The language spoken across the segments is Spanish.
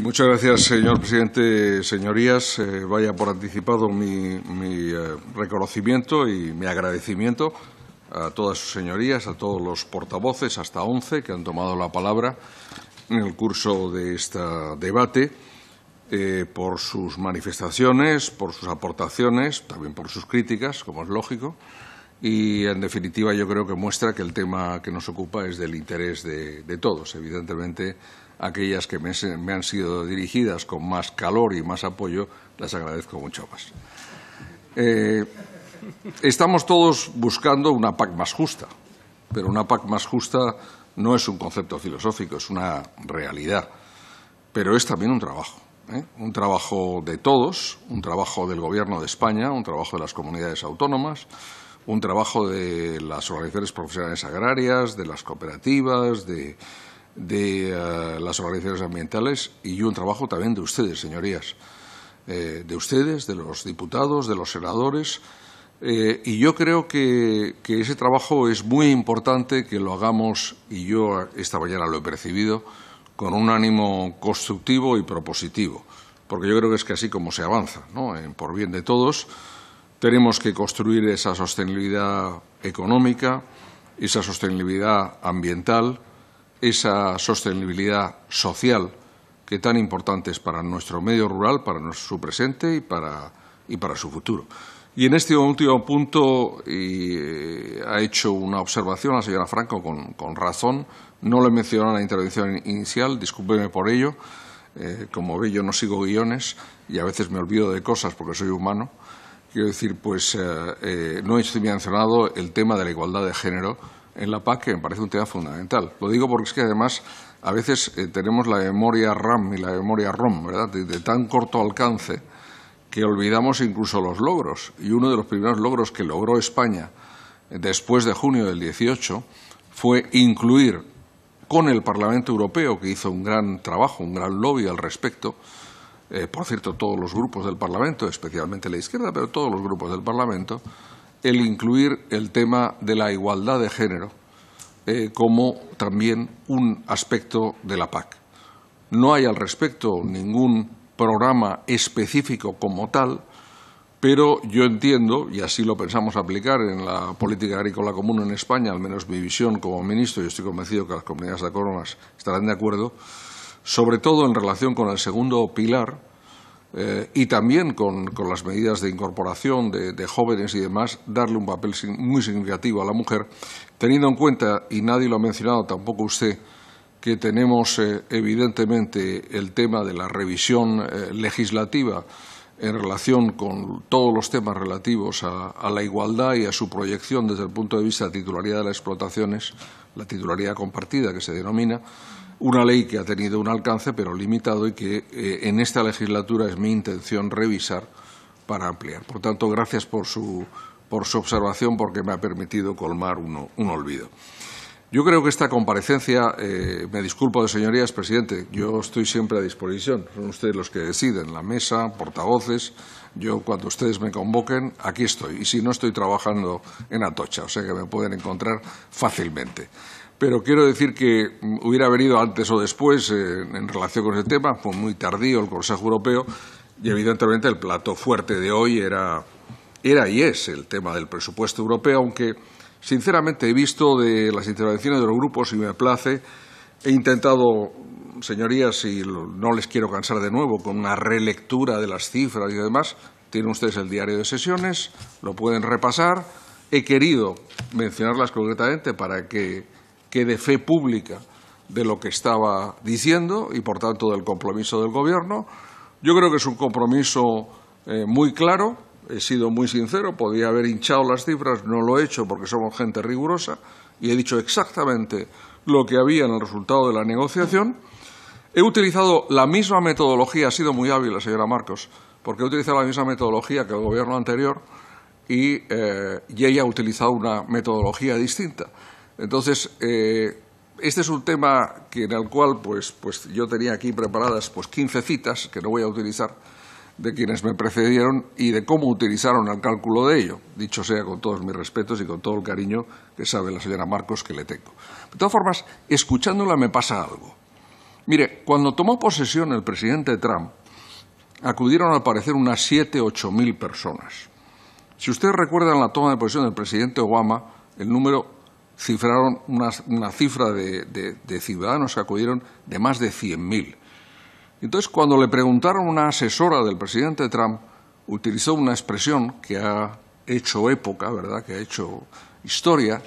muchas gracias, señor presidente. Señorías, eh, vaya por anticipado mi, eh, reconocimiento y mi agradecimiento a todas sus señorías, a todos los portavoces, hasta once, que han tomado la palabra en el curso de este debate, eh, por sus manifestaciones, por sus aportaciones, también por sus críticas, como es lógico y en definitiva yo creo que muestra que el tema que nos ocupa es del interés de, todos. Evidentemente, aquellas que me, han sido dirigidas con más calor y más apoyo, las agradezco mucho más. Eh, estamos todos buscando una PAC más justa, pero una PAC más justa no es un concepto filosófico, es una realidad, pero es también un trabajo. ¿eh? Un trabajo de todos, un trabajo del Gobierno de España, un trabajo de las comunidades autónomas, un trabajo de las organizaciones profesionales agrarias, de las cooperativas, de, eh, las organizaciones ambientales y un trabajo también de ustedes, señorías, eh, de ustedes, de los diputados, de los senadores. Eh, y yo creo que, ese trabajo es muy importante que lo hagamos, y yo esta mañana lo he percibido, con un ánimo constructivo y propositivo, porque yo creo que es que así como se avanza, ¿no? por bien de todos. Tenemos que construir esa sostenibilidad económica, esa sostenibilidad ambiental, esa sostenibilidad social, que tan importante es para nuestro medio rural, para su presente y para, su futuro. Y en este último punto eh, ha hecho una observación la señora Franco con, razón. No le he en la intervención inicial, discúlpeme por ello. Eh, como ve, yo no sigo guiones y a veces me olvido de cosas porque soy humano. Quiero decir, pues eh, eh, no he mencionado el tema de la igualdad de género en la PAC, que me parece un tema fundamental. Lo digo porque es que además a veces eh, tenemos la memoria RAM y la memoria ROM, ¿verdad?, de, tan corto alcance que olvidamos incluso los logros. Y uno de los primeros logros que logró España después de junio del 18 fue incluir con el Parlamento Europeo, que hizo un gran trabajo, un gran lobby al respecto, eh, por cierto, todos los grupos del Parlamento, especialmente la izquierda, pero todos los grupos del Parlamento, el incluir el tema de la igualdad de género eh, como también un aspecto de la PAC. No hay al respecto ningún programa específico como tal, pero yo entiendo, y así lo pensamos aplicar en la política agrícola común en España, al menos mi visión como ministro, y estoy convencido que las comunidades autónomas estarán de acuerdo, sobre todo en relación con el segundo pilar eh, y también con, las medidas de incorporación de, jóvenes y demás, darle un papel muy significativo a la mujer, teniendo en cuenta, y nadie lo ha mencionado, tampoco usted, que tenemos eh, evidentemente el tema de la revisión eh, legislativa en relación con todos los temas relativos a, la igualdad y a su proyección desde el punto de vista de titularidad de las explotaciones, la titularidad compartida que se denomina, una ley que ha tenido un alcance, pero limitado, y que eh, en esta legislatura es mi intención revisar para ampliar. Por tanto, gracias por su, por su observación, porque me ha permitido colmar un olvido. Yo creo que esta comparecencia, eh, me disculpo de señorías, presidente, yo estoy siempre a disposición. Son ustedes los que deciden, la mesa, portavoces. Yo, cuando ustedes me convoquen, aquí estoy. Y si no, estoy trabajando en Atocha, o sea que me pueden encontrar fácilmente. Pero quiero decir que hubiera venido antes o después, eh, en relación con ese tema, fue muy tardío el Consejo Europeo y evidentemente el plato fuerte de hoy era, era y es el tema del presupuesto europeo, aunque sinceramente he visto de las intervenciones de los grupos y me place, he intentado, señorías, y no les quiero cansar de nuevo, con una relectura de las cifras y demás, tienen ustedes el diario de sesiones, lo pueden repasar, he querido mencionarlas concretamente para que que de fe pública de lo que estaba diciendo y, por tanto, del compromiso del Gobierno. Yo creo que es un compromiso eh, muy claro, he sido muy sincero, podía haber hinchado las cifras, no lo he hecho porque somos gente rigurosa y he dicho exactamente lo que había en el resultado de la negociación. He utilizado la misma metodología, ha sido muy hábil la señora Marcos, porque he utilizado la misma metodología que el Gobierno anterior y eh, ella ha utilizado una metodología distinta. Entonces, eh, este es un tema en el cual pues, pues yo tenía aquí preparadas pues, 15 citas, que no voy a utilizar, de quienes me precedieron y de cómo utilizaron el cálculo de ello, dicho sea con todos mis respetos y con todo el cariño que sabe la señora Marcos que le tengo. De todas formas, escuchándola me pasa algo. Mire, cuando tomó posesión el presidente Trump, acudieron al parecer unas 7, ocho mil personas. Si ustedes recuerdan la toma de posesión del presidente Obama, el número cifraron una, cifra de, ciudadanos que acudieron de más de 100.000. Entonces, cuando le preguntaron una asesora del presidente Trump, utilizó una expresión que ha hecho época, ¿verdad?, que ha hecho historia,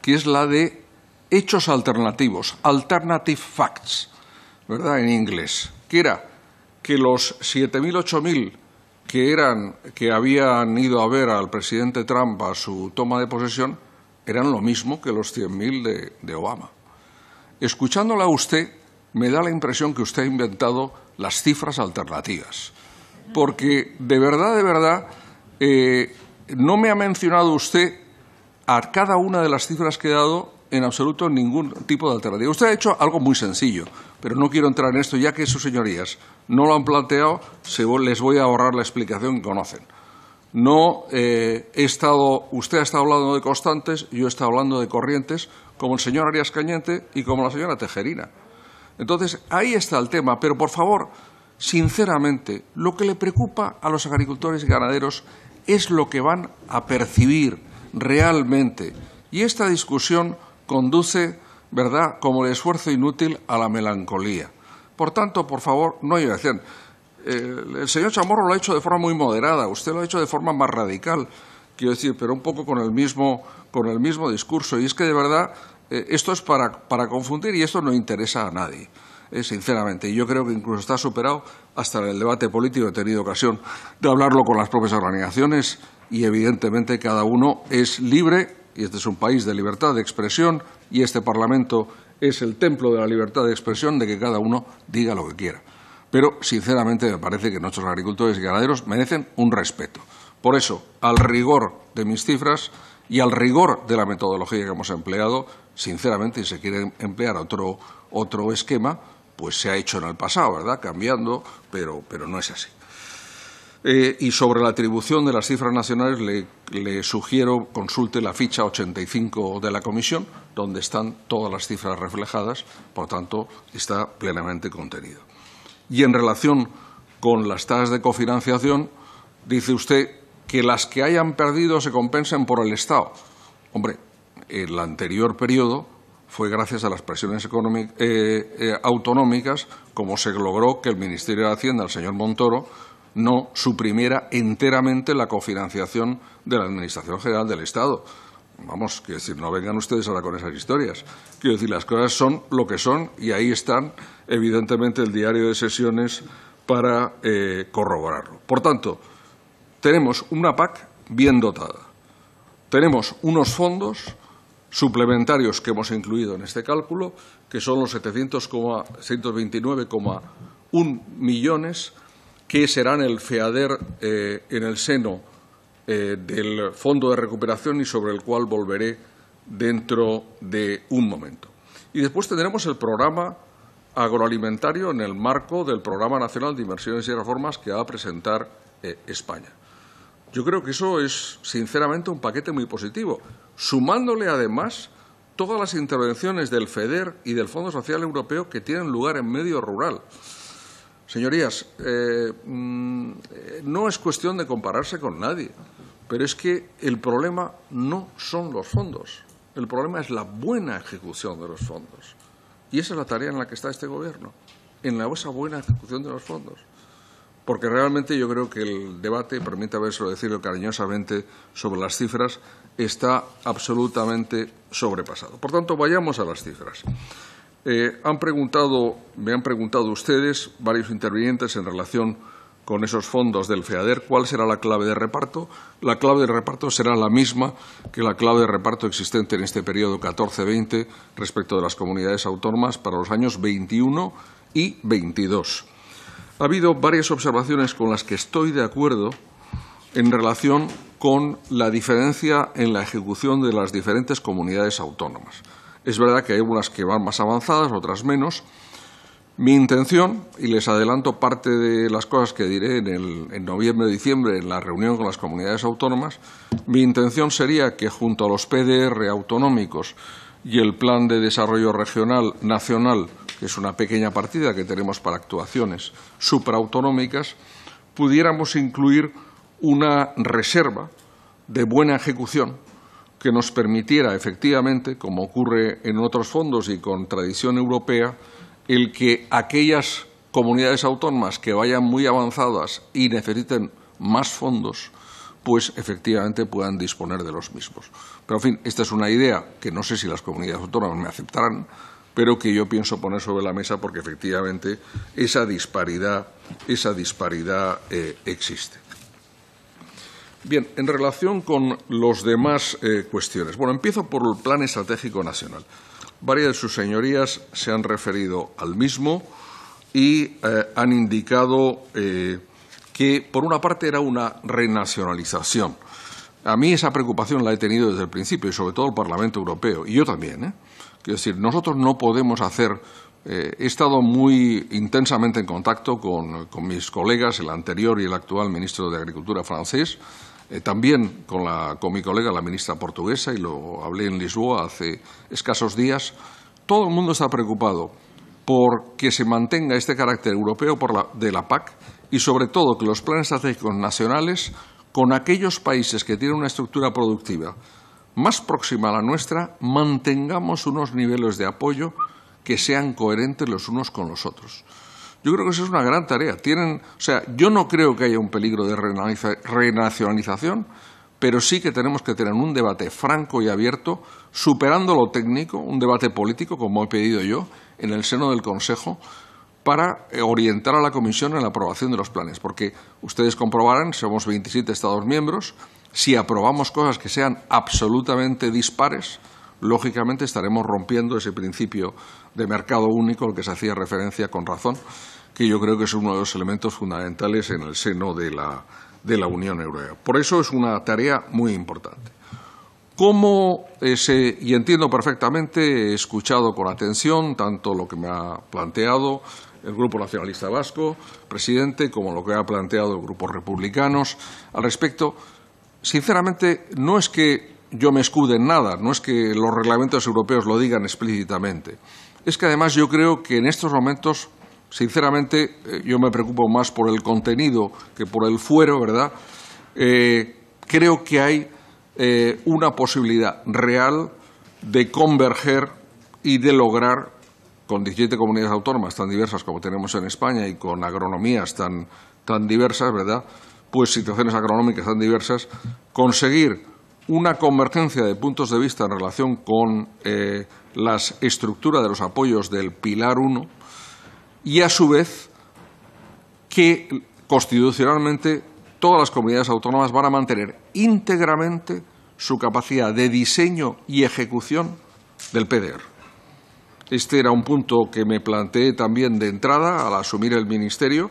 que es la de hechos alternativos, alternative facts, ¿verdad?, en inglés, que era que los 7.000, 8.000 que, eran, que habían ido a ver al presidente Trump a su toma de posesión eran lo mismo que los 100.000 de, de Obama. Escuchándola a usted, me da la impresión que usted ha inventado las cifras alternativas. Porque de verdad, de verdad, eh, no me ha mencionado usted a cada una de las cifras que ha dado en absoluto ningún tipo de alternativa. Usted ha hecho algo muy sencillo, pero no quiero entrar en esto, ya que sus señorías no lo han planteado, les voy a ahorrar la explicación que conocen. No eh, he estado, usted ha estado hablando de constantes, yo he estado hablando de corrientes, como el señor Arias Cañete y como la señora Tejerina. Entonces, ahí está el tema, pero por favor, sinceramente, lo que le preocupa a los agricultores y ganaderos es lo que van a percibir realmente. Y esta discusión conduce, ¿verdad?, como el esfuerzo inútil a la melancolía. Por tanto, por favor, no decir. Eh, el, señor Chamorro lo ha hecho de forma muy moderada, usted lo ha hecho de forma más radical, quiero decir, pero un poco con el mismo, con el mismo discurso. Y es que de verdad eh, esto es para, para, confundir y esto no interesa a nadie, eh, sinceramente. Y yo creo que incluso está superado hasta el debate político. He tenido ocasión de hablarlo con las propias organizaciones y evidentemente cada uno es libre, y este es un país de libertad de expresión y este Parlamento es el templo de la libertad de expresión de que cada uno diga lo que quiera pero sinceramente me parece que nuestros agricultores y ganaderos merecen un respeto. Por eso, al rigor de mis cifras y al rigor de la metodología que hemos empleado, sinceramente, si se quiere emplear otro, otro esquema, pues se ha hecho en el pasado, ¿verdad? Cambiando, pero, no es así. Eh, y sobre la atribución de las cifras nacionales, le, le, sugiero consulte la ficha 85 de la Comisión, donde están todas las cifras reflejadas, por tanto, está plenamente contenido. Y en relación con las tasas de cofinanciación, dice usted que las que hayan perdido se compensen por el Estado. Hombre, el anterior periodo fue gracias a las presiones eh, eh, autonómicas como se logró que el Ministerio de Hacienda, el señor Montoro, no suprimiera enteramente la cofinanciación de la Administración General del Estado. Vamos, quiero decir, no vengan ustedes ahora con esas historias. Quiero decir, las cosas son lo que son y ahí están, evidentemente, el diario de sesiones para eh, corroborarlo. Por tanto, tenemos una PAC bien dotada. Tenemos unos fondos suplementarios que hemos incluido en este cálculo, que son los 729,1 millones que serán el FEADER eh, en el seno eh, del Fondo de Recuperación y sobre el cual volveré dentro de un momento. Y después tendremos el programa agroalimentario en el marco del Programa Nacional de Inversiones y Reformas que va a presentar eh, España. Yo creo que eso es, sinceramente, un paquete muy positivo, sumándole además todas las intervenciones del FEDER y del Fondo Social Europeo que tienen lugar en medio rural. Señorías, eh, mm, no es cuestión de compararse con nadie, pero es que el problema no son los fondos, el problema es la buena ejecución de los fondos. Y esa es la tarea en la que está este Gobierno, en la, esa buena ejecución de los fondos. Porque realmente yo creo que el debate, permítame decirlo cariñosamente, sobre las cifras está absolutamente sobrepasado. Por tanto, vayamos a las cifras. Eh, han preguntado, me han preguntado ustedes, varios intervinientes, en relación con esos fondos del FEADER, cuál será la clave de reparto. La clave de reparto será la misma que la clave de reparto existente en este periodo 14-20 respecto de las comunidades autónomas para los años 21 y 22. Ha habido varias observaciones con las que estoy de acuerdo en relación con la diferencia en la ejecución de las diferentes comunidades autónomas. Es verdad que hay unas que van más avanzadas, otras menos. Mi intención, y les adelanto parte de las cosas que diré en, noviembre o diciembre, en la reunión con las comunidades autónomas, mi intención sería que junto a los PDR autonómicos y el Plan de Desarrollo Regional Nacional, que es una pequeña partida que tenemos para actuaciones supraautonómicas, pudiéramos incluir una reserva de buena ejecución que nos permitiera efectivamente, como ocurre en otros fondos y con tradición europea, el que aquellas comunidades autónomas que vayan muy avanzadas y necesiten más fondos, pues efectivamente puedan disponer de los mismos. Pero, en fin, esta es una idea que no sé si las comunidades autónomas me aceptarán, pero que yo pienso poner sobre la mesa porque efectivamente esa disparidad, esa disparidad eh, existe. Bien, en relación con las demás eh, cuestiones. Bueno, empiezo por el Plan Estratégico Nacional. Varias de sus señorías se han referido al mismo y eh, han indicado eh, que, por una parte, era una renacionalización. A mí esa preocupación la he tenido desde el principio, y sobre todo el Parlamento Europeo, y yo también. ¿eh? Quiero decir, nosotros no podemos hacer... he estado muy intensamente en contacto con, mis colegas, el anterior y el actual ministro de Agricultura francés, eh, también con, mi colega, la ministra portuguesa, y lo hablé en Lisboa hace escasos días, todo el mundo está preocupado por que se mantenga este carácter europeo de la PAC y sobre todo que los planes estratégicos nacionales con aquellos países que tienen una estructura productiva más próxima a la nuestra, mantengamos unos niveles de apoyo que sean coherentes los unos con los otros. Yo creo que eso es una gran tarea. Tienen, o sea, yo no creo que haya un peligro de renacionalización, pero sí que tenemos que tener un debate franco y abierto, superando lo técnico, un debate político, como he pedido yo, en el seno del Consejo, para eh, orientar a la Comisión en la aprobación de los planes. Porque ustedes comprobarán, somos 27 Estados miembros, si aprobamos cosas que sean absolutamente dispares, lógicamente estaremos rompiendo ese principio de mercado único al que se hacía referencia con razón, que yo creo que es uno de los elementos fundamentales en el seno de la, de la Unión Europea. Por eso es una tarea muy importante. ¿Cómo y entiendo perfectamente, he escuchado con atención tanto lo que me ha planteado el Grupo Nacionalista Vasco, presidente, como lo que ha planteado el Grupo Republicanos al respecto? Sinceramente, no es que yo me escude en nada, no es que los reglamentos europeos lo digan explícitamente. Es que además yo creo que en estos momentos, sinceramente, eh, yo me preocupo más por el contenido que por el fuero, ¿verdad? Eh, creo que hay eh, una posibilidad real de converger y de lograr con 17 comunidades autónomas tan diversas como tenemos en España y con agronomías tan, tan diversas, ¿verdad? Pues situaciones agronómicas tan diversas, conseguir una convergencia de puntos de vista en relación con eh, la estructura de los apoyos del Pilar 1 y, a su vez, que constitucionalmente todas las comunidades autónomas van a mantener íntegramente su capacidad de diseño y ejecución del PDR. Este era un punto que me planteé también de entrada al asumir el Ministerio,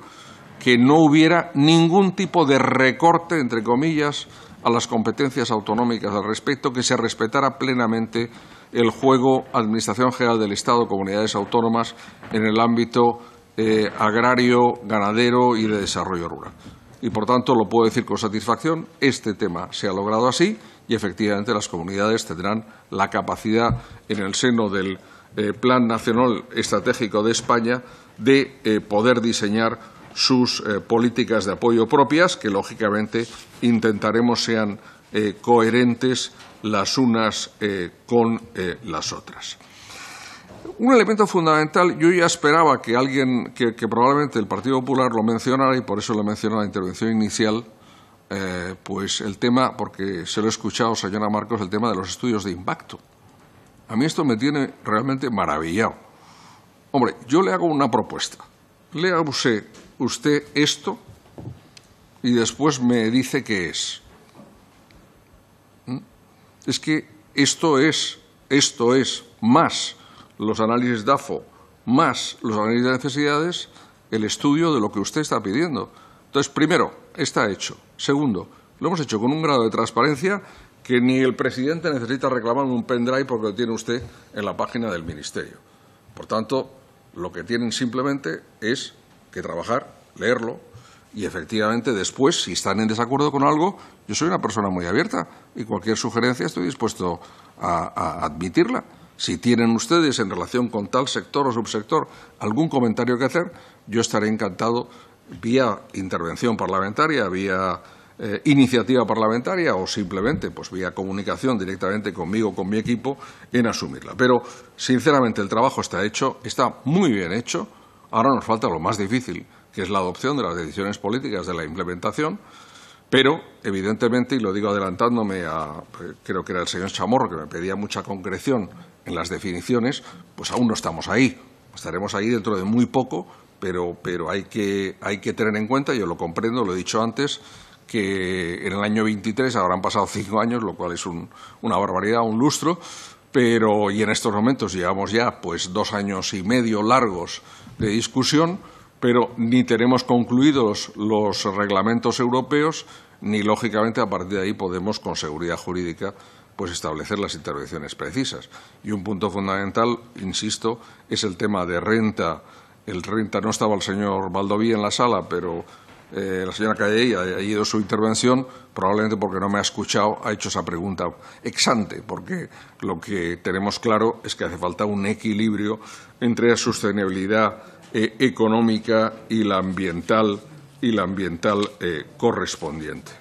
que no hubiera ningún tipo de recorte, entre comillas, a las competencias autonómicas al respecto, que se respetara plenamente el juego Administración General del Estado, comunidades autónomas en el ámbito eh, agrario, ganadero y de desarrollo rural. Y, por tanto, lo puedo decir con satisfacción, este tema se ha logrado así y, efectivamente, las comunidades tendrán la capacidad en el seno del eh, Plan Nacional Estratégico de España de eh, poder diseñar sus eh, políticas de apoyo propias, que lógicamente intentaremos sean eh, coherentes las unas eh, con las otras. Un elemento fundamental, yo ya esperaba que alguien, que, probablemente el Partido Popular lo mencionara, y por eso lo mencionó en la intervención inicial, pues el tema, porque se lo he escuchado, señora Marcos, el tema de los estudios de impacto. A mí esto me tiene realmente maravillado. Hombre, yo le hago una propuesta. Lea usted usted esto y después me dice qué es. ¿Mm? Es que esto es, esto es más los análisis DAFO, más los análisis de necesidades, el estudio de lo que usted está pidiendo. Entonces, primero, está hecho. Segundo, lo hemos hecho con un grado de transparencia que ni el presidente necesita reclamar un pendrive porque lo tiene usted en la página del Ministerio. Por tanto, lo que tienen simplemente es que trabajar, leerlo, y efectivamente después, si están en desacuerdo con algo, yo soy una persona muy abierta y cualquier sugerencia estoy dispuesto a, admitirla. Si tienen ustedes en relación con tal sector o subsector algún comentario que hacer, yo estaré encantado vía intervención parlamentaria, vía eh, iniciativa parlamentaria o simplemente pues vía comunicación directamente conmigo, con mi equipo, en asumirla. Pero, sinceramente, el trabajo está hecho, está muy bien hecho. Ahora nos falta lo más difícil, que es la adopción de las decisiones políticas de la implementación, pero, evidentemente, y lo digo adelantándome a, eh, creo que era el señor Chamorro, que me pedía mucha concreción en las definiciones, pues aún no estamos ahí. Estaremos ahí dentro de muy poco, pero, hay, que, tener en cuenta, yo lo comprendo, lo he dicho antes, que en el año 23 habrán pasado cinco años, lo cual es una barbaridad, un lustro, pero y en estos momentos llevamos ya pues dos años y medio largos de discusión, pero ni tenemos concluidos los reglamentos europeos, ni lógicamente a partir de ahí podemos con seguridad jurídica pues establecer las intervenciones precisas. Y un punto fundamental, insisto, es el tema de renta. El renta no estaba el señor Baldoví en la sala, pero eh, la señora Calle ha, ha ido su intervención, probablemente porque no me ha escuchado, ha hecho esa pregunta exante, porque lo que tenemos claro es que hace falta un equilibrio entre la sostenibilidad eh, económica y la ambiental, y la ambiental eh, correspondiente.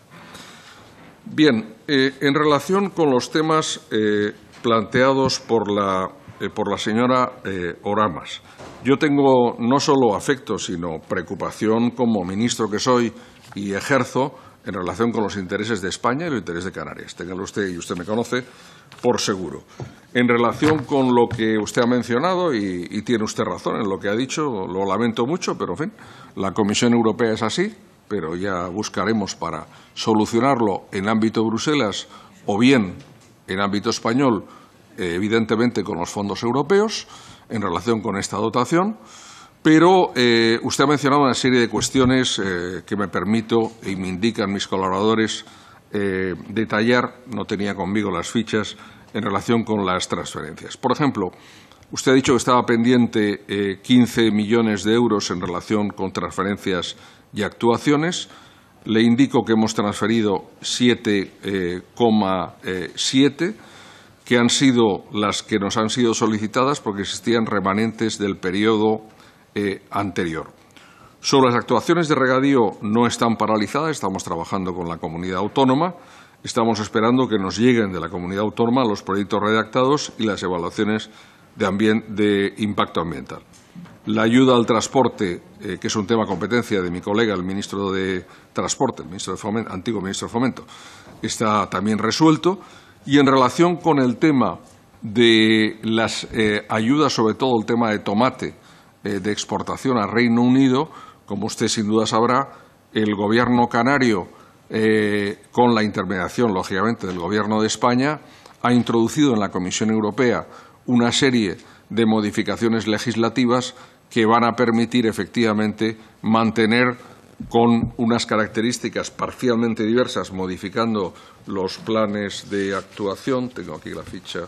Bien, en relación con los temas planteados por la eh, por la señora eh, Oramas. Yo tengo no solo afecto, sino preocupación como ministro que soy y ejerzo en relación con los intereses de España y los intereses de Canarias. Téngalo usted, y usted me conoce, por seguro. En relación con lo que usted ha mencionado, y, tiene usted razón en lo que ha dicho, lo lamento mucho, pero en fin, la Comisión Europea es así, pero ya buscaremos para solucionarlo en ámbito Bruselas o bien en ámbito español evidentemente con los fondos europeos en relación con esta dotación, pero eh, usted ha mencionado una serie de cuestiones eh, que me permito y me indican mis colaboradores eh, detallar, no tenía conmigo las fichas, en relación con las transferencias. Por ejemplo, usted ha dicho que estaba pendiente 15 millones de euros en relación con transferencias y actuaciones. Le indico que hemos transferido 7,7 que han sido las que nos han sido solicitadas porque existían remanentes del periodo eh, anterior. Sobre las actuaciones de regadío no están paralizadas, estamos trabajando con la comunidad autónoma, estamos esperando que nos lleguen de la comunidad autónoma los proyectos redactados y las evaluaciones de, impacto ambiental. La ayuda al transporte, eh, que es un tema competencia de mi colega, el ministro de Transporte, el ministro antiguo ministro de Fomento, está también resuelto. Y en relación con el tema de las eh, ayudas, sobre todo el tema de tomate eh, de exportación al Reino Unido, como usted sin duda sabrá, el Gobierno canario, eh, con la intermediación, lógicamente, del Gobierno de España, ha introducido en la Comisión Europea una serie de modificaciones legislativas que van a permitir efectivamente mantener con unas características parcialmente diversas, modificando los planes de actuación, tengo aquí la ficha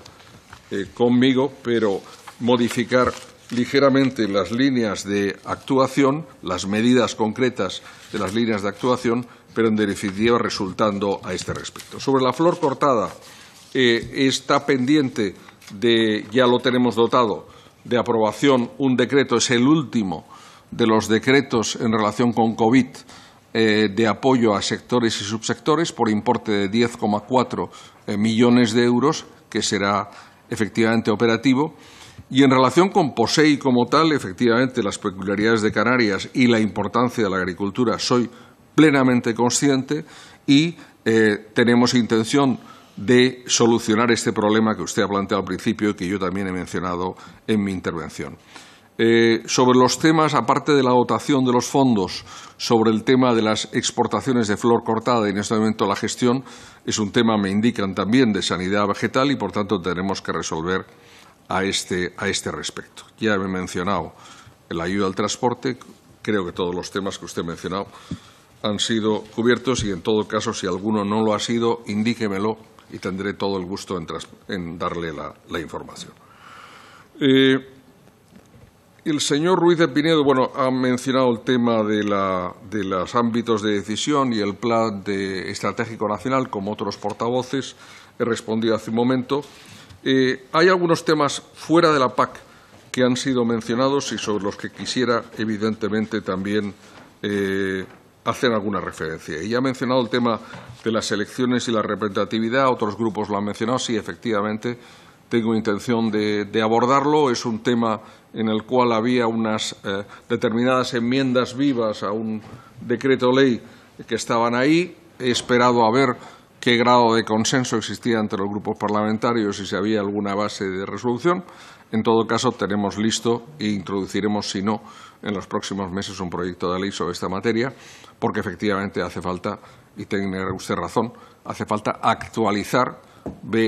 eh, conmigo, pero modificar ligeramente las líneas de actuación, las medidas concretas de las líneas de actuación, pero en definitiva resultando a este respecto. Sobre la flor cortada, eh, está pendiente de, ya lo tenemos dotado, de aprobación un decreto, es el último de los decretos en relación con COVID, eh, de apoyo a sectores y subsectores por importe de 10,4 eh, millones de euros, que será efectivamente operativo. Y en relación con POSEI como tal, efectivamente, las peculiaridades de Canarias y la importancia de la agricultura soy plenamente consciente y eh, tenemos intención de solucionar este problema que usted ha planteado al principio y que yo también he mencionado en mi intervención. sobre los temas, aparte de la dotación de los fondos, sobre el tema de las exportaciones de flor cortada y en este momento la gestión es un tema, me indican también, de sanidad vegetal y por tanto tenemos que resolver a este, a este respecto. Ya he mencionado la ayuda al transporte, creo que todos los temas que usted ha mencionado han sido cubiertos y en todo caso si alguno no lo ha sido, indíquemelo y tendré todo el gusto en, darle la, información. Eh, el señor Ruiz de Pinedo, bueno, ha mencionado el tema de, los ámbitos de decisión y el plan estratégico nacional, como otros portavoces, he respondido hace un momento. Eh, hay algunos temas fuera de la PAC que han sido mencionados y sobre los que quisiera, evidentemente, también eh, hacer alguna referencia. Y ha mencionado el tema de las elecciones y la representatividad, otros grupos lo han mencionado, sí, efectivamente, tengo intención de, abordarlo. Es un tema en el cual había unas eh, determinadas enmiendas vivas a un decreto ley que estaban ahí. He esperado a ver qué grado de consenso existía entre los grupos parlamentarios y si había alguna base de resolución. En todo caso, tenemos listo e introduciremos, si no, en los próximos meses un proyecto de ley sobre esta materia, porque efectivamente hace falta, y tiene usted razón, hace falta actualizar,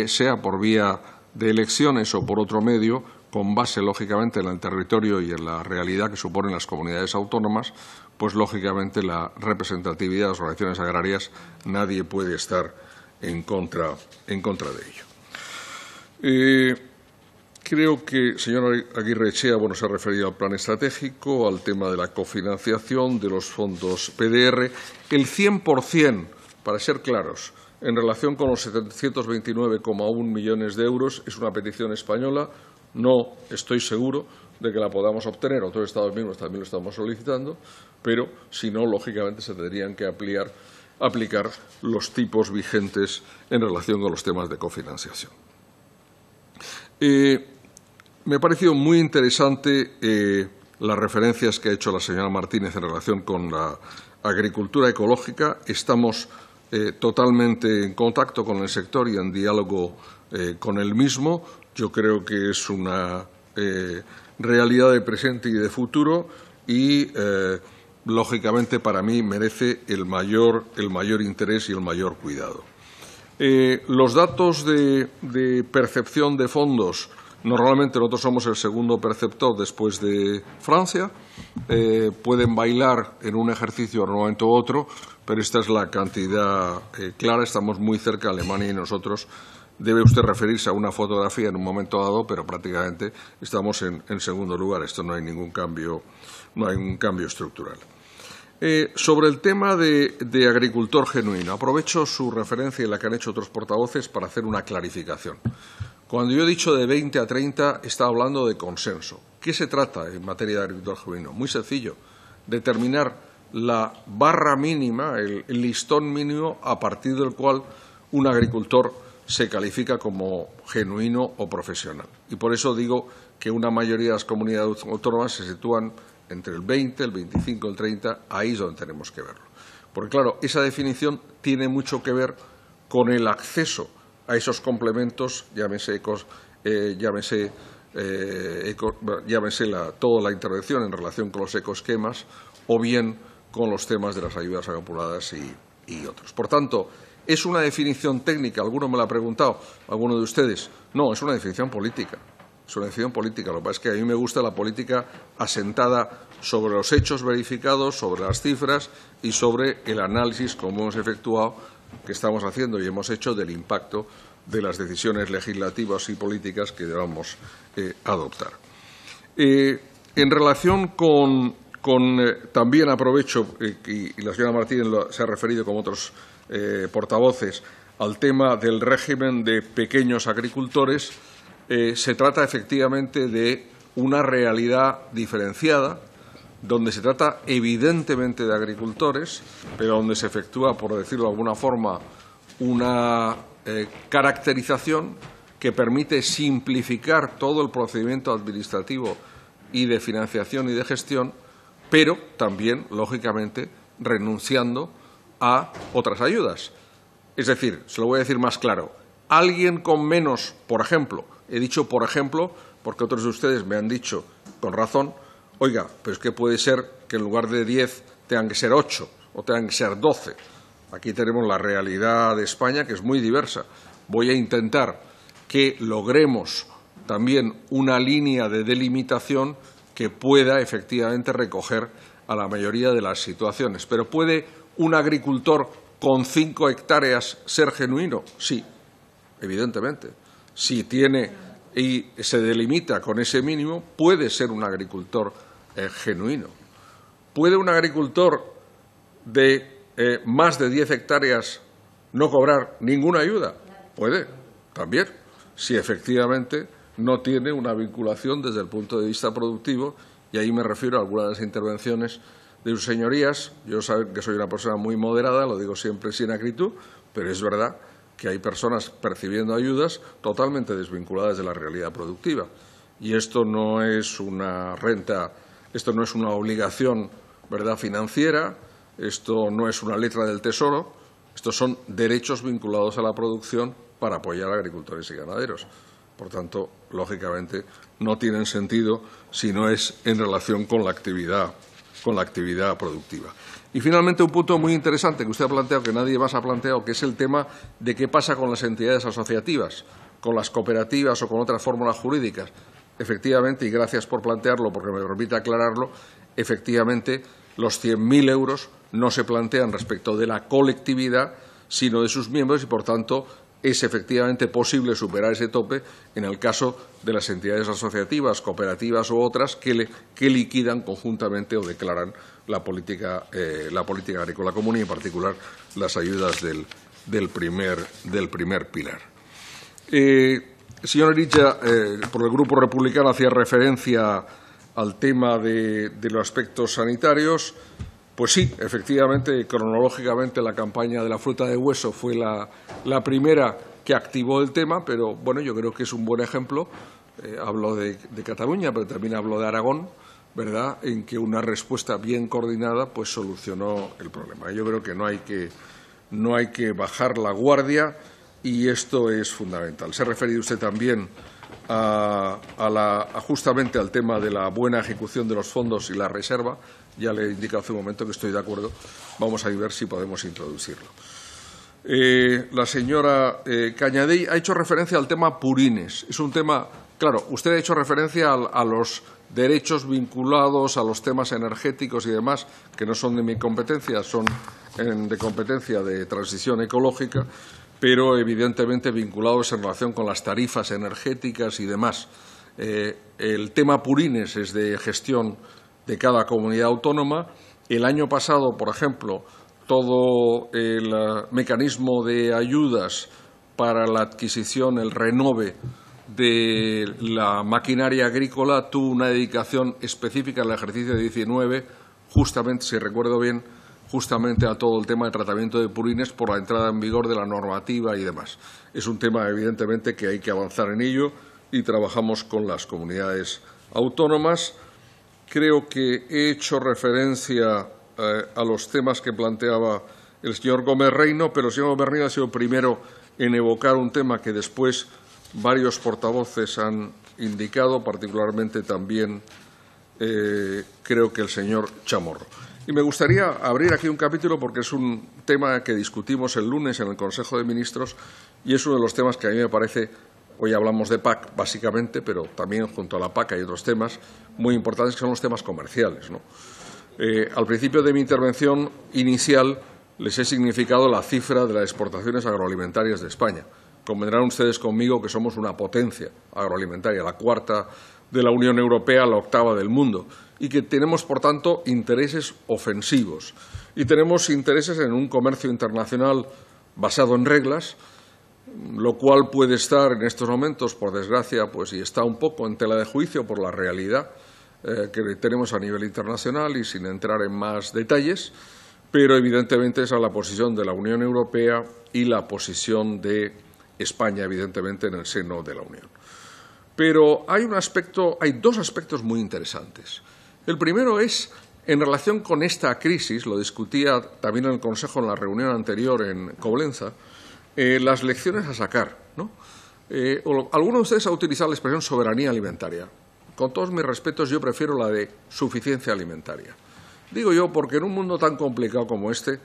sea por vía de elecciones o por otro medio, con base lógicamente en el territorio y en la realidad que suponen las comunidades autónomas, pues lógicamente la representatividad de las relaciones agrarias nadie puede estar en contra, de ello. Eh, creo que, señor Aguirre bueno, se ha referido al plan estratégico, al tema de la cofinanciación, de los fondos PDR. El 100%, para ser claros, en relación con los 729,1 millones de euros. Es una petición española. No estoy seguro de que la podamos obtener. Otros Estados miembros también lo estamos solicitando, pero si no, lógicamente se tendrían que aplicar los tipos vigentes en relación con los temas de cofinanciación. Eh, me ha parecido muy interesante eh, las referencias que ha hecho la señora Martínez en relación con la agricultura ecológica. Estamos eh, totalmente en contacto con el sector y en diálogo eh, con el mismo. Yo creo que es una eh, realidad de presente y de futuro y, lógicamente, para mí merece el mayor, interés y el mayor cuidado. los datos de, percepción de fondos, normalmente nosotros somos el segundo perceptor después de Francia, pueden bailar en un ejercicio en otro, pero esta es la cantidad eh, clara, estamos muy cerca Alemania y nosotros. Debe usted referirse a una fotografía en un momento dado, pero prácticamente estamos en, segundo lugar. Esto no hay ningún cambio, no hay un cambio estructural. Eh, sobre el tema de, agricultor genuino, aprovecho su referencia y la que han hecho otros portavoces para hacer una clarificación. Cuando yo he dicho de 20 a 30, está hablando de consenso. ¿Qué se trata en materia de agricultor genuino? Muy sencillo, determinar la barra mínima, el, listón mínimo a partir del cual un agricultor se califica como genuino o profesional. Y por eso digo que una mayoría de las comunidades autónomas se sitúan entre el 20, el 25, el 30, ahí es donde tenemos que verlo. Porque claro, esa definición tiene mucho que ver con el acceso a esos complementos, llámese, ecos, eh, llámese, eh, llámese la, toda la intervención en relación con los ecoesquemas, o bien con los temas de las ayudas acapuladas y, otros. Por tanto, ¿es una definición técnica? Alguno me la ha preguntado, alguno de ustedes. No, es una definición política. Es una definición política. Lo que pasa es que a mí me gusta la política asentada sobre los hechos verificados, sobre las cifras y sobre el análisis, como hemos efectuado, que estamos haciendo y hemos hecho del impacto de las decisiones legislativas y políticas que debamos eh, adoptar. Eh, en relación con eh, también aprovecho, eh, y, la señora Martínez se ha referido como otros eh, portavoces, al tema del régimen de pequeños agricultores. se trata efectivamente de una realidad diferenciada, donde se trata evidentemente de agricultores, pero donde se efectúa, por decirlo de alguna forma, una caracterización que permite simplificar todo el procedimiento administrativo y de financiación y de gestión pero también, lógicamente, renunciando a otras ayudas. Es decir, se lo voy a decir más claro, alguien con menos, por ejemplo, he dicho por ejemplo, porque otros de ustedes me han dicho con razón, oiga, pero es que puede ser que en lugar de 10 tengan que ser 8 o tengan que ser 12. Aquí tenemos la realidad de España que es muy diversa. Voy a intentar que logremos también una línea de delimitación que pueda efectivamente recoger a la mayoría de las situaciones. Pero ¿puede un agricultor con cinco hectáreas ser genuino? Sí, evidentemente. Si tiene y se delimita con ese mínimo, puede ser un agricultor eh, genuino. ¿Puede un agricultor de eh, más de 10 hectáreas no cobrar ninguna ayuda? Puede, también, si efectivamente no tiene una vinculación desde el punto de vista productivo y ahí me refiero a algunas de las intervenciones de sus señorías. Yo que soy una persona muy moderada, lo digo siempre sin acritud, pero es verdad que hay personas percibiendo ayudas totalmente desvinculadas de la realidad productiva. Y esto no es una renta, esto no es una obligación ¿verdad? financiera, esto no es una letra del tesoro, estos son derechos vinculados a la producción para apoyar a agricultores y ganaderos. Por tanto, lógicamente, no tienen sentido si no es en relación con la actividad, con la actividad productiva. Y finalmente un punto muy interesante que usted ha planteado, que nadie más ha planteado, que es el tema de qué pasa con las entidades asociativas, con las cooperativas o con otras fórmulas jurídicas. Efectivamente, y gracias por plantearlo porque me permite aclararlo, efectivamente los 100.000 euros no se plantean respecto de la colectividad, sino de sus miembros y, por tanto, es efectivamente posible superar ese tope en el caso de las entidades asociativas, cooperativas u otras que, liquidan conjuntamente o declaran eh, la política, agrícola común y en particular las ayudas del, primer, pilar. Eh, señor Ericha, eh, por el Grupo Republicano hacía referencia al tema de los aspectos sanitarios. Pues sí, efectivamente, cronológicamente la campaña de la fruta de hueso fue la, primera que activó el tema, pero bueno, yo creo que es un buen ejemplo. Eh, hablo de, Cataluña, pero también hablo de Aragón, ¿verdad?, en que una respuesta bien coordinada pues solucionó el problema. Yo creo que no hay que, no hay que bajar la guardia y esto es fundamental. Se ha referido usted también a, justamente al tema de la buena ejecución de los fondos y la reserva, ya le indica hace un momento que estoy de acuerdo, vamos a ver si podemos introducirlo. Eh, la señora eh, Cañadí ha hecho referencia al tema Purines. Es un tema, claro, usted ha hecho referencia a, los derechos vinculados a los temas energéticos y demás, que no son de mi competencia, son eh, de competencia de transición ecológica pero evidentemente vinculados en relación con las tarifas energéticas y demás. Eh, el tema Purines es de gestión de cada comunidad autónoma. El año pasado, por ejemplo, todo el eh, mecanismo de ayudas para la adquisición, el renove de la maquinaria agrícola tuvo una dedicación específica al ejercicio 19, justamente, si recuerdo bien, justamente a todo el tema del tratamiento de purines por la entrada en vigor de la normativa y demás. Es un tema, evidentemente, que hay que avanzar en ello y trabajamos con las comunidades autónomas. Creo que he hecho referencia eh, a los temas que planteaba el señor Gómez Reino, pero el señor Gómez Reino ha sido primero en evocar un tema que después varios portavoces han indicado, particularmente también eh, creo que el señor Chamorro. Y me gustaría abrir aquí un capítulo porque es un tema que discutimos el lunes en el Consejo de Ministros y es uno de los temas que a mí me parece, hoy hablamos de PAC básicamente, pero también junto a la PAC hay otros temas muy importantes que son los temas comerciales. Eh, al principio de mi intervención inicial les he significado la cifra de las exportaciones agroalimentarias de España. Convendrán ustedes conmigo que somos una potencia agroalimentaria, la cuarta de la Unión Europea, la octava del mundo y que tenemos, por tanto, intereses ofensivos. Y tenemos intereses en un comercio internacional basado en reglas, lo cual puede estar en estos momentos, por desgracia, pues y está un poco en tela de juicio por la realidad eh, que tenemos a nivel internacional y sin entrar en más detalles, pero evidentemente esa es la posición de la Unión Europea y la posición de España, evidentemente, en el seno de la Unión. Pero hay un aspecto, hay dos aspectos muy interesantes. El primero es en relación con esta crisis, lo discutía también en el Consejo en la reunión anterior en Coblenza, eh, las lecciones a sacar. ¿no? Eh, de ustedes ha utilizado la expresión soberanía alimentaria. Con todos mis respetos, yo prefiero la de suficiencia alimentaria. Digo yo porque en un mundo tan complicado como este,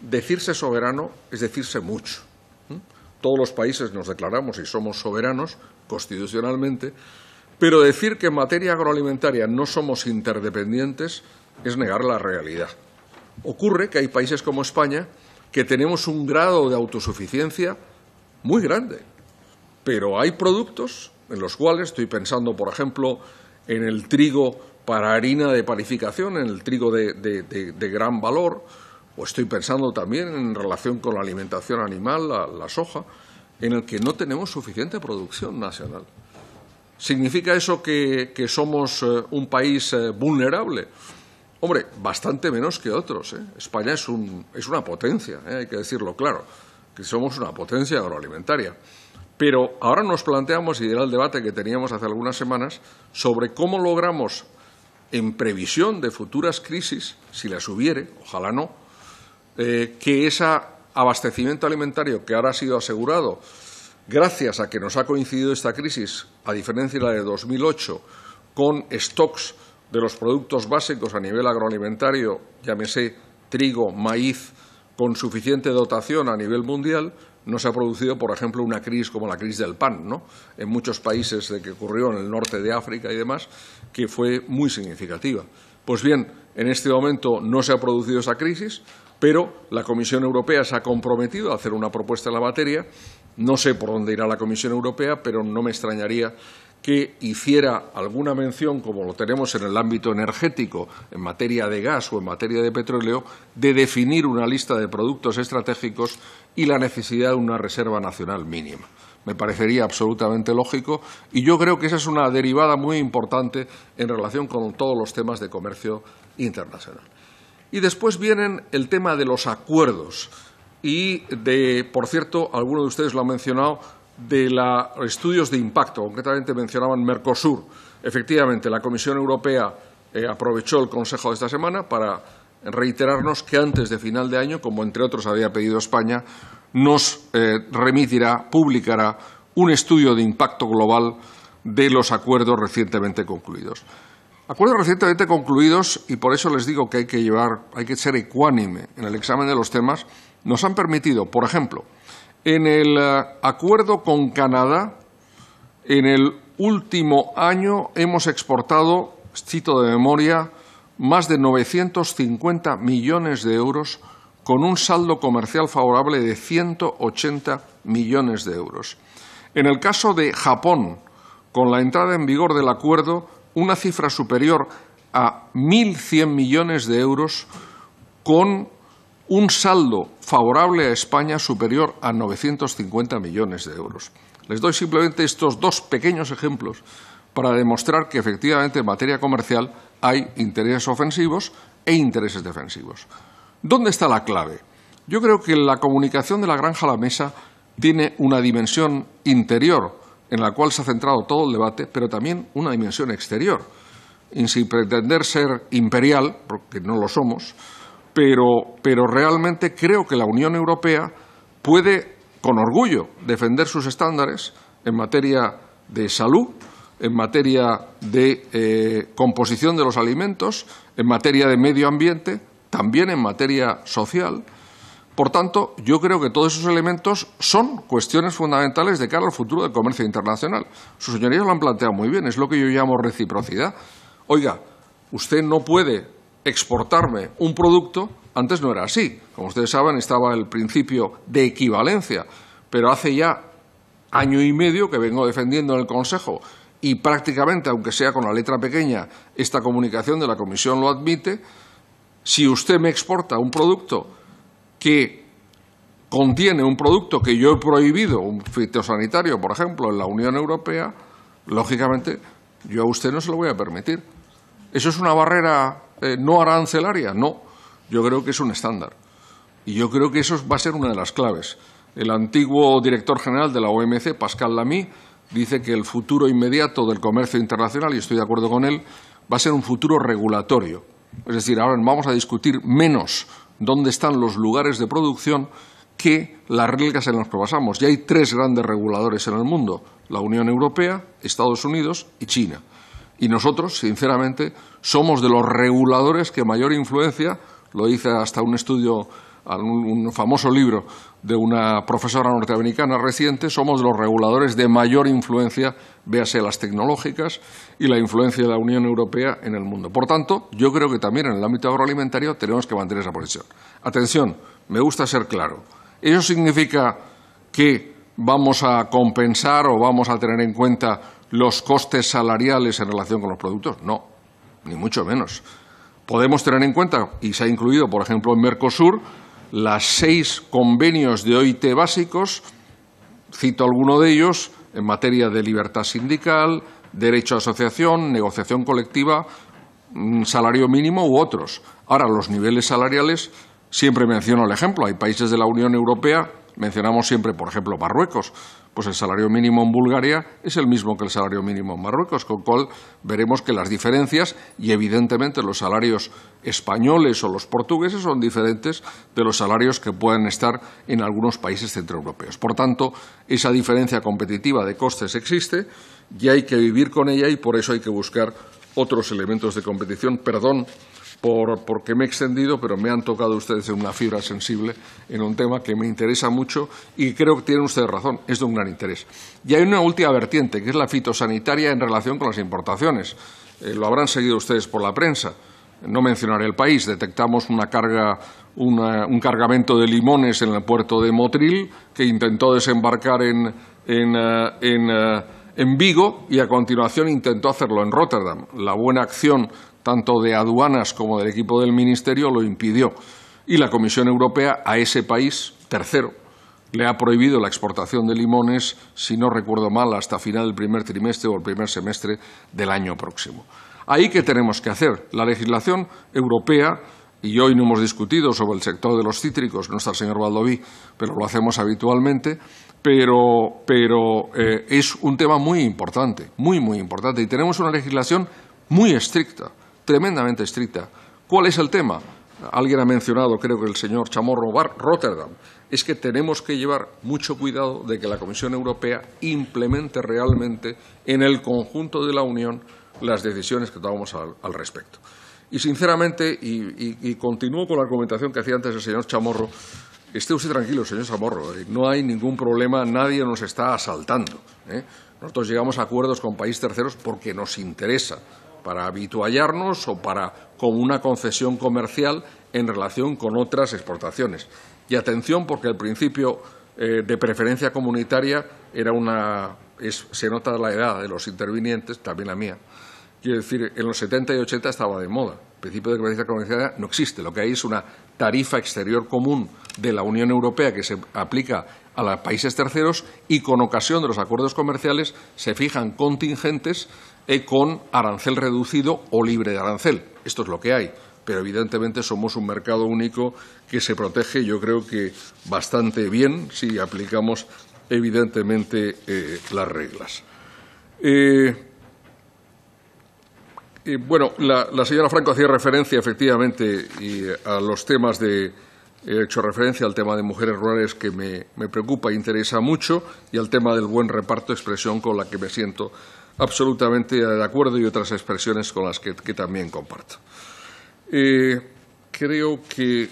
decirse soberano es decirse mucho. Todos los países nos declaramos y somos soberanos constitucionalmente, pero decir que en materia agroalimentaria no somos interdependientes es negar la realidad. Ocurre que hay países como España que tenemos un grado de autosuficiencia muy grande, pero hay productos en los cuales estoy pensando, por ejemplo, en el trigo para harina de panificación, en el trigo de, gran valor, o estoy pensando también en relación con la alimentación animal, la soja, en el que no tenemos suficiente producción nacional. ¿Significa eso que, somos eh, un país eh, vulnerable? Hombre, bastante menos que otros. ¿eh? España es, un, es, una potencia, hay que decirlo claro, que somos una potencia agroalimentaria. Pero ahora nos planteamos, y era el debate que teníamos hace algunas semanas, sobre cómo logramos, en previsión de futuras crisis, si las hubiere, ojalá no, que ese abastecimiento alimentario que ahora ha sido asegurado gracias a que nos ha coincidido esta crisis, a diferencia de la de 2008, con stocks de los productos básicos a nivel agroalimentario, llámese trigo, maíz, con suficiente dotación a nivel mundial, no se ha producido, por ejemplo, una crisis como la crisis del pan, ¿no? en muchos países de que ocurrió en el norte de África y demás, que fue muy significativa. Pues bien, en este momento no se ha producido esa crisis, pero la Comisión Europea se ha comprometido a hacer una propuesta en la materia no sé por dónde irá la Comisión Europea, pero no me extrañaría que hiciera alguna mención, como lo tenemos en el ámbito energético, en materia de gas o en materia de petróleo, de definir una lista de productos estratégicos y la necesidad de una reserva nacional mínima. Me parecería absolutamente lógico y yo creo que esa es una derivada muy importante en relación con todos los temas de comercio internacional. Y después vienen el tema de los acuerdos y, de, por cierto, alguno de ustedes lo han mencionado, de los estudios de impacto, concretamente mencionaban Mercosur. Efectivamente, la Comisión Europea eh, aprovechó el Consejo de esta semana para reiterarnos que antes de final de año, como entre otros había pedido España, nos eh, remitirá, publicará un estudio de impacto global de los acuerdos recientemente concluidos. Acuerdos recientemente concluidos, y por eso les digo que hay que llevar, hay que ser ecuánime en el examen de los temas, nos han permitido, por ejemplo, en el eh, acuerdo con Canadá, en el último año hemos exportado, cito de memoria, más de 950 millones de euros con un saldo comercial favorable de 180 millones de euros. En el caso de Japón, con la entrada en vigor del acuerdo, una cifra superior a 1.100 millones de euros con un saldo favorable a España superior a 950 millones de euros. Les doy simplemente estos dos pequeños ejemplos para demostrar que efectivamente en materia comercial hay intereses ofensivos e intereses defensivos. ¿Dónde está la clave? Yo creo que la comunicación de la granja a la mesa tiene una dimensión interior en la cual se ha centrado todo el debate, pero también una dimensión exterior. Y sin pretender ser imperial, porque no lo somos, pero, realmente creo que la Unión Europea puede, con orgullo, defender sus estándares en materia de salud, en materia de eh, composición de los alimentos, en materia de medio ambiente, también en materia social. Por tanto, yo creo que todos esos elementos son cuestiones fundamentales de cara al futuro del comercio internacional. Sus señorías lo han planteado muy bien, es lo que yo llamo reciprocidad. Oiga, usted no puede exportarme un producto, antes no era así. Como ustedes saben, estaba el principio de equivalencia, pero hace ya año y medio que vengo defendiendo en el Consejo y prácticamente, aunque sea con la letra pequeña, esta comunicación de la Comisión lo admite, si usted me exporta un producto que contiene un producto que yo he prohibido, un fitosanitario, por ejemplo, en la Unión Europea, lógicamente yo a usted no se lo voy a permitir. Eso es una barrera eh, no arancelaria? No, yo creo que es un estándar. Y yo creo que eso va a ser una de las claves. El antiguo director general de la OMC, Pascal Lamy, dice que el futuro inmediato del comercio internacional, y estoy de acuerdo con él, va a ser un futuro regulatorio. Es decir, ahora vamos a discutir menos dónde están los lugares de producción que las reglas en las que basamos. Ya hay tres grandes reguladores en el mundo, la Unión Europea, Estados Unidos y China. Y nosotros, sinceramente, somos de los reguladores que mayor influencia, lo dice hasta un estudio, un, famoso libro de una profesora norteamericana reciente, somos de los reguladores de mayor influencia, véase las tecnológicas y la influencia de la Unión Europea en el mundo. Por tanto, yo creo que también en el ámbito agroalimentario tenemos que mantener esa posición. Atención, me gusta ser claro. ¿Eso significa que vamos a compensar o vamos a tener en cuenta los costes salariales en relación con los productos? No, ni mucho menos. Podemos tener en cuenta, y se ha incluido, por ejemplo, en Mercosur, las seis convenios de OIT básicos, cito alguno de ellos, en materia de libertad sindical, derecho a asociación, negociación colectiva, mm, salario mínimo u otros. Ahora, los niveles salariales, siempre menciono el ejemplo, hay países de la Unión Europea, mencionamos siempre, por ejemplo, Marruecos, pues el salario mínimo en Bulgaria es el mismo que el salario mínimo en Marruecos, con lo cual veremos que las diferencias y evidentemente los salarios españoles o los portugueses son diferentes de los salarios que pueden estar en algunos países centroeuropeos. Por tanto, esa diferencia competitiva de costes existe y hay que vivir con ella y por eso hay que buscar otros elementos de competición. Perdón porque me he extendido, pero me han tocado ustedes en una fibra sensible en un tema que me interesa mucho y creo que tienen ustedes razón, es de un gran interés. Y hay una última vertiente, que es la fitosanitaria en relación con las importaciones. Eh, lo habrán seguido ustedes por la prensa. No mencionaré el país. Detectamos una carga, un cargamento de limones en el puerto de Motril que intentó desembarcar en, en, eh, en, eh, en Vigo y a continuación intentó hacerlo en Rotterdam. La buena acción tanto de aduanas como del equipo del Ministerio, lo impidió. Y la Comisión Europea a ese país tercero le ha prohibido la exportación de limones, si no recuerdo mal, hasta final del primer trimestre o el primer semestre del año próximo. Ahí que tenemos que hacer. La legislación europea, y hoy no hemos discutido sobre el sector de los cítricos, no está el señor Baldoví, pero lo hacemos habitualmente, pero, pero eh, es un tema muy importante, muy, muy importante. Y tenemos una legislación muy estricta tremendamente estricta. ¿Cuál es el tema? Alguien ha mencionado, creo que el señor Chamorro Bar, Rotterdam. Es que tenemos que llevar mucho cuidado de que la Comisión Europea implemente realmente en el conjunto de la Unión las decisiones que tomamos al, respecto. Y sinceramente, y, continúo con la argumentación que hacía antes el señor Chamorro, esté usted tranquilo, señor Chamorro, eh, no hay ningún problema, nadie nos está asaltando. Eh. Nosotros llegamos a acuerdos con países terceros porque nos interesa para habituallarnos o para como una concesión comercial en relación con otras exportaciones. Y atención, porque el principio eh, de preferencia comunitaria era una, se nota la edad de los intervinientes, también la mía. Quiero decir, en los 70 y 80 estaba de moda. El principio de preferencia comunitaria no existe. Lo que hay es una tarifa exterior común de la Unión Europea que se aplica a los países terceros y con ocasión de los acuerdos comerciales se fijan contingentes eh, con arancel reducido o libre de arancel. Esto es lo que hay, pero evidentemente somos un mercado único que se protege, yo creo que bastante bien, si aplicamos evidentemente eh, las reglas. Eh, bueno, la, señora Franco hacía referencia efectivamente a los temas de He hecho referencia al tema de mujeres rurales que me, preocupa e interesa mucho y al tema del buen reparto, de expresión con la que me siento absolutamente de acuerdo y otras expresiones con las que, también comparto. Eh, creo que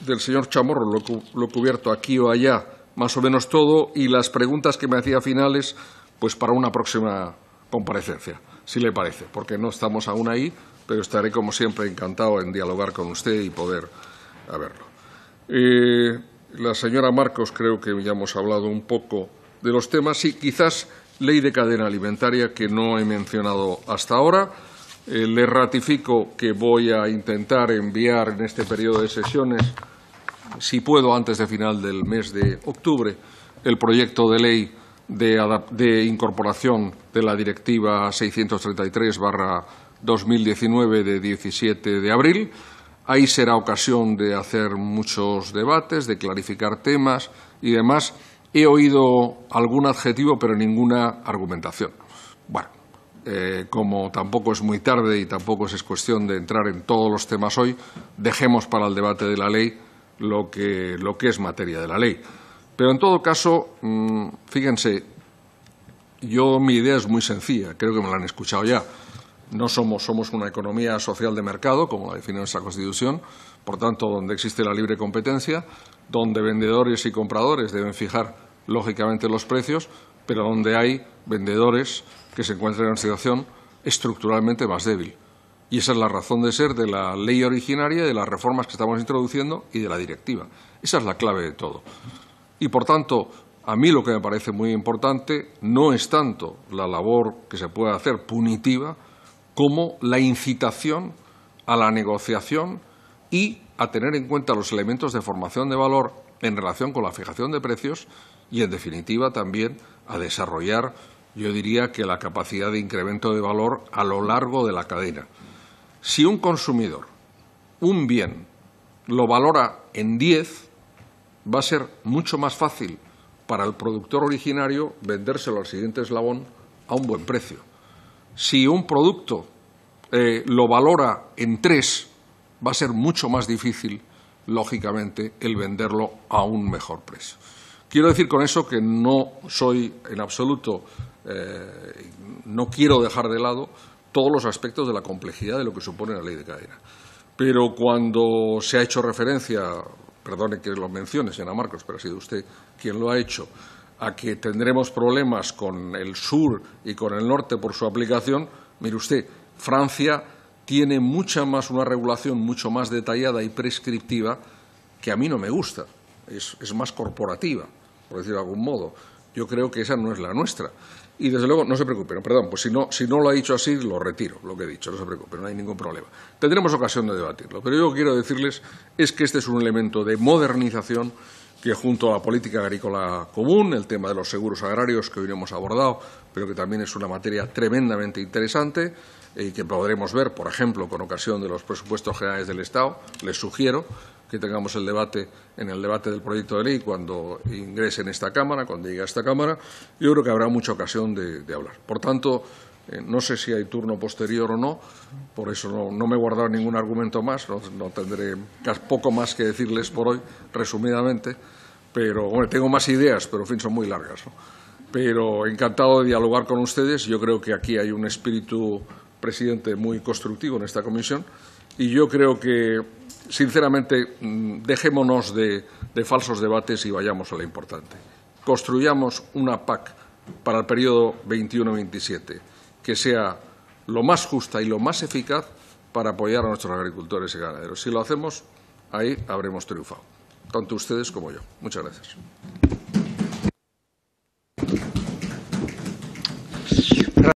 del señor Chamorro lo, he cubierto aquí o allá, más o menos todo, y las preguntas que me hacía finales, pues para una próxima comparecencia, si le parece, porque no estamos aún ahí, pero estaré como siempre encantado en dialogar con usted y poder a verlo. Eh, la señora Marcos creo que ya hemos hablado un poco de los temas y quizás ley de cadena alimentaria que no he mencionado hasta ahora. Eh, le ratifico que voy a intentar enviar en este periodo de sesiones, si puedo antes de final del mes de octubre, el proyecto de ley de, de incorporación de la Directiva 633-2019 de 17 de abril. Ahí será ocasión de hacer muchos debates, de clarificar temas y demás. He oído algún adjetivo, pero ninguna argumentación. Bueno, eh, como tampoco es muy tarde y tampoco es cuestión de entrar en todos los temas hoy, dejemos para el debate de la ley lo que, lo que es materia de la ley. Pero en todo caso, mm, fíjense, yo mi idea es muy sencilla, creo que me la han escuchado ya. No somos, somos una economía social de mercado, como la define nuestra Constitución, por tanto, donde existe la libre competencia, donde vendedores y compradores deben fijar, lógicamente, los precios, pero donde hay vendedores que se encuentran en una situación estructuralmente más débil. Y esa es la razón de ser de la ley originaria, de las reformas que estamos introduciendo y de la directiva. Esa es la clave de todo. Y, por tanto, a mí lo que me parece muy importante no es tanto la labor que se pueda hacer punitiva, como la incitación a la negociación y a tener en cuenta los elementos de formación de valor en relación con la fijación de precios y, en definitiva, también a desarrollar, yo diría que la capacidad de incremento de valor a lo largo de la cadena. Si un consumidor, un bien, lo valora en 10, va a ser mucho más fácil para el productor originario vendérselo al siguiente eslabón a un buen precio si un producto eh, lo valora en tres, va a ser mucho más difícil, lógicamente, el venderlo a un mejor precio. Quiero decir con eso que no soy en absoluto, eh, no quiero dejar de lado todos los aspectos de la complejidad de lo que supone la ley de cadena. Pero cuando se ha hecho referencia, perdone que lo mencione, señora Marcos, pero ha sido usted quien lo ha hecho, a que tendremos problemas con el sur y con el norte por su aplicación, mire usted, Francia tiene mucha más una regulación mucho más detallada y prescriptiva que a mí no me gusta. Es, es más corporativa, por decirlo de algún modo. Yo creo que esa no es la nuestra. Y desde luego, no se preocupen, perdón, pues si no, si no lo ha dicho así, lo retiro, lo que he dicho, no se preocupen, no hay ningún problema. Tendremos ocasión de debatirlo, pero yo quiero decirles es que este es un elemento de modernización que junto a la política agrícola común, el tema de los seguros agrarios que hoy hemos abordado, pero que también es una materia tremendamente interesante y que podremos ver, por ejemplo, con ocasión de los presupuestos generales del Estado, les sugiero que tengamos el debate en el debate del proyecto de ley cuando ingrese en esta Cámara, cuando llegue a esta Cámara, yo creo que habrá mucha ocasión de, hablar. Por tanto, eh, no sé si hay turno posterior o no, por eso no, me he guardado ningún argumento más, no tendré poco más que decirles por hoy, resumidamente pero, bueno, tengo más ideas, pero en fin, son muy largas. Pero encantado de dialogar con ustedes. Yo creo que aquí hay un espíritu presidente muy constructivo en esta comisión y yo creo que, sinceramente, mm, dejémonos de, de falsos debates y vayamos a lo importante. Construyamos una PAC para el periodo 21-27 que sea lo más justa y lo más eficaz para apoyar a nuestros agricultores y ganaderos. Si lo hacemos, ahí habremos triunfado tanto ustedes como yo. Muchas gracias.